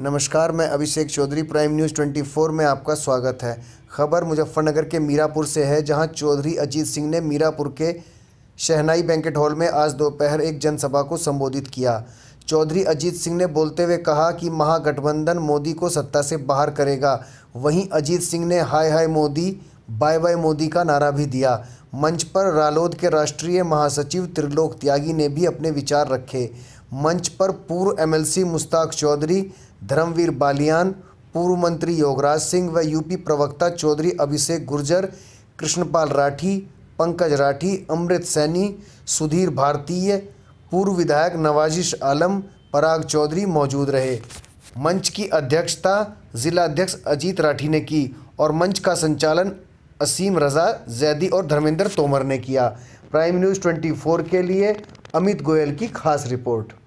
नमस्कार मैं अभिषेक Chaudhary prime news 24 में आपका स्वागत है खबर मुजफ्फरनगर के मीरापुर से है जहां चौधरी अजीत सिंह ने मीरापुर के शहनाई बैंकेट हॉल में आज दोपहर एक जनसभा को संबोधित किया चौधरी अजीत सिंह ने बोलते हुए कहा कि महागठबंधन मोदी को सत्ता से बाहर करेगा वहीं अजीत सिंह ने hi hi Modi bye bye Modi का नारा भी दिया मंच पर रालोद के राष्ट्रीय महासचिव त्रिलोक त्यागी ने भी अपने विचार रखे मंच पर पूर्व एमएलसी मुश्ताक चौधरी धर्मवीर बालियान पूर्व मंत्री योगराज सिंह व यूपी प्रवक्ता चौधरी अभिषेक गुर्जर कृष्णपाल राठी पंकज राठी अमृत सैनी सुधीर भारतीय पूर्व विधायक नवाजिश आलम पराग चौधरी मौजूद रहे मंच की अध्यक्षता जिला अध्यक्ष अजीत राठी ने की और मंच का संचालन असीम रजा जैदी और धर्मेंद्र तोमर ने किया प्राइम न्यूज़ 24 के लिए अमित गोयल की खास रिपोर्ट